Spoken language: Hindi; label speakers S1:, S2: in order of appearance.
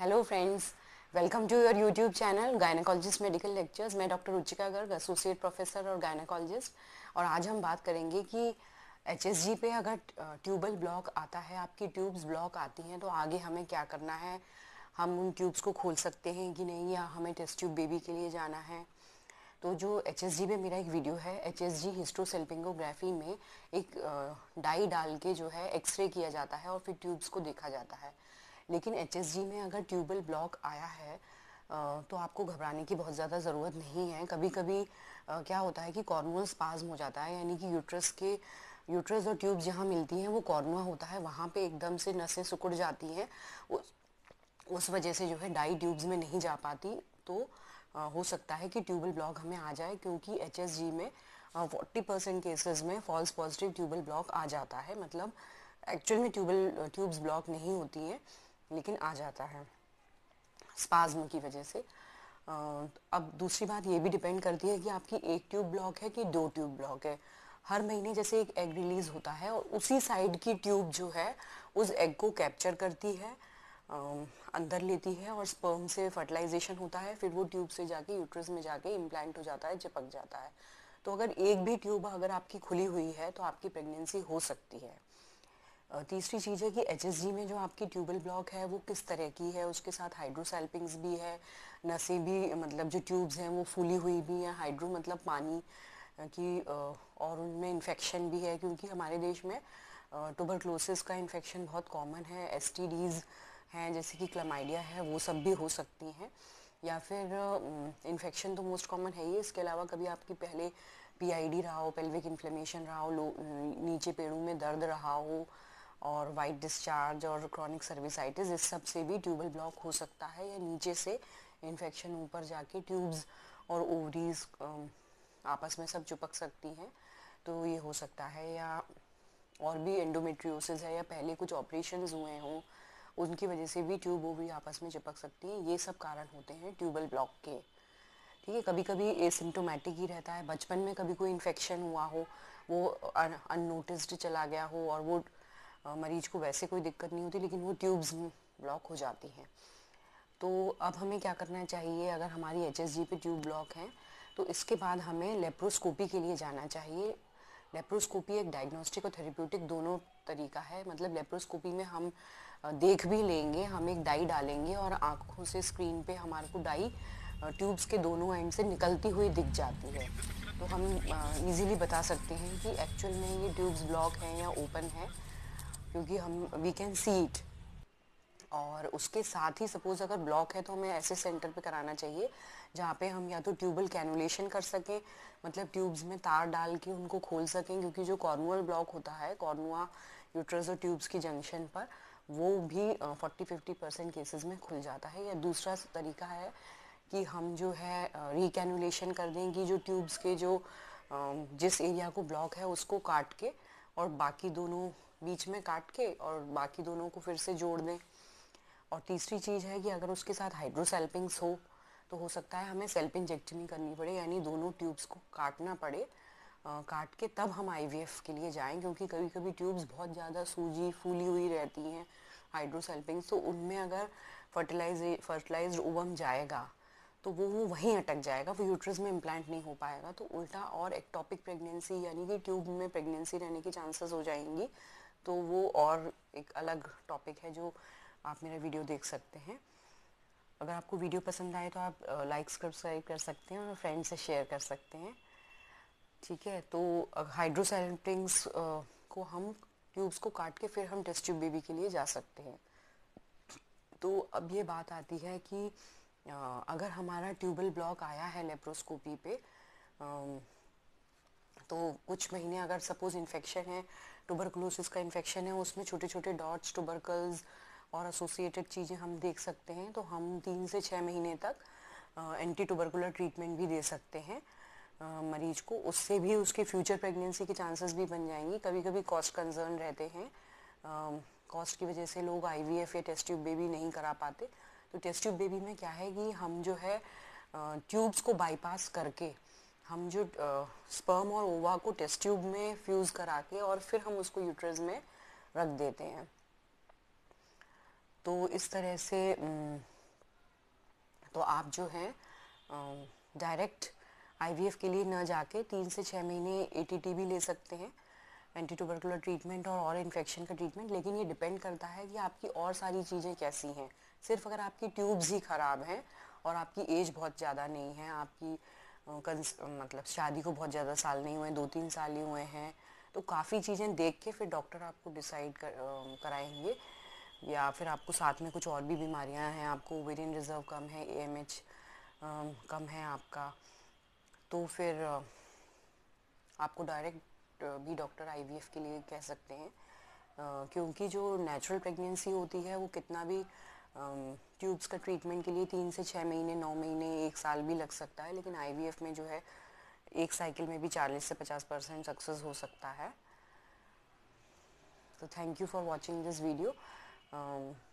S1: hello friends welcome to your YouTube channel gynaecologist medical lectures मैं doctor Ruchika Garg associate professor और गायनाकोलॉजिस्ट और आज हम बात करेंगे कि एच पे अगर ट्यूबल ब्लॉक आता है आपकी ट्यूब्स ब्लॉक आती हैं तो आगे हमें क्या करना है हम उन ट्यूब्स को खोल सकते हैं कि नहीं या हमें टेस्ट ट्यूब बेबी के लिए जाना है तो जो एच एस जी में मेरा एक वीडियो है एच एस जी हिस्ट्रोसेल्पिंगोग्राफी में एक डाई डाल के जो है एक्सरे किया जाता है और फिर ट्यूब्स को देखा जाता है लेकिन एच में अगर ट्यूबल ब्लॉक आया है तो आपको घबराने की बहुत ज़्यादा ज़रूरत नहीं है कभी कभी क्या होता है कि कॉर्नुअल स्पाज्म हो जाता है यानी कि यूट्रस के यूट्रस और ट्यूब जहाँ मिलती हैं वो कॉर्नुआ होता है वहाँ पे एकदम से नसें सिकुड़ जाती हैं उस उस वजह से जो है डाई ट्यूब्स में नहीं जा पाती तो हो सकता है कि ट्यूबल ब्लॉक हमें आ जाए क्योंकि एच में फोर्टी परसेंट केसेज में फॉल्स पॉजिटिव ट्यूबल ब्लॉक आ जाता है मतलब एक्चुअल में ट्यूबल ट्यूब्स ब्लॉक नहीं होती हैं लेकिन आ जाता है स्पाज्म की वजह से अब दूसरी बात ये भी डिपेंड करती है कि आपकी एक ट्यूब ब्लॉक है कि दो ट्यूब ब्लॉक है हर महीने जैसे एक एग रिलीज होता है और उसी साइड की ट्यूब जो है उस एग को कैप्चर करती है अंदर लेती है और स्पर्म से फर्टिलाइजेशन होता है फिर वो ट्यूब से जाके यूट्रस में जाके इम्प्लांट हो जाता है चिपक जाता है तो अगर एक भी ट्यूब अगर आपकी खुली हुई है तो आपकी प्रेगनेंसी हो सकती है तीसरी चीज़ है कि एच में जो आपकी ट्यूबल ब्लॉक है वो किस तरह की है उसके साथ हाइड्रोसेल्पिंग्स भी है नसें भी मतलब जो ट्यूब्स हैं वो फूली हुई भी हैं हाइड्रो मतलब पानी की और उनमें इन्फेक्शन भी है क्योंकि हमारे देश में टोबरक्लोसिस का इन्फेक्शन बहुत कॉमन है एस हैं जैसे कि क्लमाइडिया है वो सब भी हो सकती हैं या फिर इन्फेक्शन तो मोस्ट कॉमन है ही इसके अलावा कभी आपकी पहले पीआईडी रहा हो पेल्विक इन्फ्लेमेशन रहा हो नीचे पेड़ों में दर्द रहा हो और वाइट डिस्चार्ज और क्रॉनिक सर्विसाइटिस इस सब से भी ट्यूबल ब्लॉक हो सकता है या नीचे से इन्फेक्शन ऊपर जाके ट्यूब्स और ओवरीज आपस में सब चिपक सकती हैं तो ये हो सकता है या और भी एंडोमेट्रियोसिस है या पहले कुछ ऑपरेशन हुए हों उनकी वजह से भी ट्यूब ओवरी आपस में चिपक सकती हैं ये सब कारण होते हैं ट्यूबल ब्लॉक के ठीक है कभी कभी सिम्टोमेटिक ही रहता है बचपन में कभी कोई इन्फेक्शन हुआ हो वो अननोटिस्ड चला गया हो और वो मरीज को वैसे कोई दिक्कत नहीं होती लेकिन वो ट्यूब्स ब्लॉक हो जाती हैं तो अब हमें क्या करना चाहिए अगर हमारी एच एस जी पे ट्यूब ब्लॉक है तो इसके बाद हमें लेप्रोस्कोपी के लिए जाना चाहिए लेप्रोस्कोपी एक डायग्नोस्टिक और थेरेप्यूटिक दोनों तरीका है मतलब लेप्रोस्कोपी में हम देख भी लेंगे हम एक डाई डालेंगे और आँखों से स्क्रीन पे हमारे को डाई ट्यूब्स के दोनों एंड से निकलती हुई दिख जाती है तो हम इजीली बता सकते हैं कि एक्चुअल में ये ट्यूब्स ब्लॉक हैं या ओपन है क्योंकि हम वी कैन सी इट और उसके साथ ही सपोज़ अगर ब्लॉक है तो हमें ऐसे सेंटर पे कराना चाहिए जहाँ पे हम या तो ट्यूबल कैनुलेशन कर सकें मतलब ट्यूब्स में तार डाल के उनको खोल सकें क्योंकि जो कॉर्नुअल ब्लॉक होता है कॉर्नुआ यूट्रस और ट्यूब्स की जंक्शन पर वो भी फोर्टी फिफ्टी परसेंट केसेज में खुल जाता है या दूसरा तरीका है कि हम जो है रिकैनुलेशन कर दें कि जो ट्यूब्स के जो जिस एरिया को ब्लॉक है उसको काट के और बाकी दोनों बीच में काट के और बाकी दोनों को फिर से जोड़ दें और तीसरी चीज़ है कि अगर उसके साथ हाइड्रोसेल्पिंग्स हो तो हो सकता है हमें सेल्फ इंजेक्टमी करनी पड़े यानी दोनों ट्यूब्स को काटना पड़े आ, काट के तब हम आई के लिए जाएं क्योंकि कभी कभी ट्यूब्स बहुत ज़्यादा सूजी फूली हुई रहती हैं हाइड्रोसेल्पिंग्स तो उनमें अगर फर्टिलाइज फर्टिलाइज ओवम जाएगा तो वो वो वहीं अटक जाएगा वो यूट्रस में इम्प्लांट नहीं हो पाएगा तो उल्टा और एक्टॉपिक प्रेगनेंसी यानी कि ट्यूब में प्रेगनेंसी रहने की चांसेस हो जाएंगी तो वो और एक अलग टॉपिक है जो आप मेरा वीडियो देख सकते हैं अगर आपको वीडियो पसंद आए तो आप लाइक सब्सक्राइब कर सकते हैं और फ्रेंड से शेयर कर सकते हैं ठीक है तो हाइड्रोसाइलिंग्स को हम ट्यूब्स को काट के फिर हम टेस्ट ट्यूब बेबी के लिए जा सकते हैं तो अब ये बात आती है कि अगर हमारा ट्यूबल ब्लॉक आया है लेप्रोस्कोपी पे तो कुछ महीने अगर सपोज़ इन्फेक्शन है टूबरकलोसिस का इन्फेक्शन है उसमें छोटे छोटे डॉट्स टूबरकल्स और एसोसिएटेड चीज़ें हम देख सकते हैं तो हम तीन से छः महीने तक एंटी टूबरकुलर ट्रीटमेंट भी दे सकते हैं मरीज को उससे भी उसके फ्यूचर प्रेगनेंसी के चांसेस भी बन जाएंगी कभी कभी कॉस्ट कंसर्न रहते हैं कॉस्ट की वजह से लोग आई या टेस्ट ट्यूब बेबी नहीं करा पाते तो टेस्ट ट्यूब बेबी में क्या है कि हम जो है ट्यूब्स को बाईपास करके हम जो स्पर्म और ओवा को टेस्ट ट्यूब में फ्यूज़ करा के और फिर हम उसको यूट्रस में रख देते हैं तो इस तरह से तो आप जो है डायरेक्ट आईवीएफ के लिए न जाके तीन से छः महीने ए भी ले सकते हैं एंटी ट्यूबरकुलर ट्रीटमेंट और और इन्फेक्शन का ट्रीटमेंट लेकिन ये डिपेंड करता है कि आपकी और सारी चीज़ें कैसी हैं सिर्फ अगर आपकी ट्यूब्स ही ख़राब हैं और आपकी एज बहुत ज़्यादा नहीं है आपकी कंस, मतलब शादी को बहुत ज़्यादा साल नहीं हुए दो तीन साल ही हुए हैं तो काफ़ी चीज़ें देख के फिर डॉक्टर आपको डिसाइड कर, कराएंगे या फिर आपको साथ में कुछ और भी बीमारियां हैं आपको ओवेरियन रिजर्व कम है ए कम है आपका तो फिर आपको डायरेक्ट भी डॉक्टर आई के लिए कह सकते हैं क्योंकि जो नेचुरल प्रेगनेंसी होती है वो कितना भी ट्यूब्स का ट्रीटमेंट के लिए तीन से छः महीने नौ महीने एक साल भी लग सकता है लेकिन आई में जो है एक साइकिल में भी चालीस से पचास परसेंट सक्सेस हो सकता है तो thank you for watching this video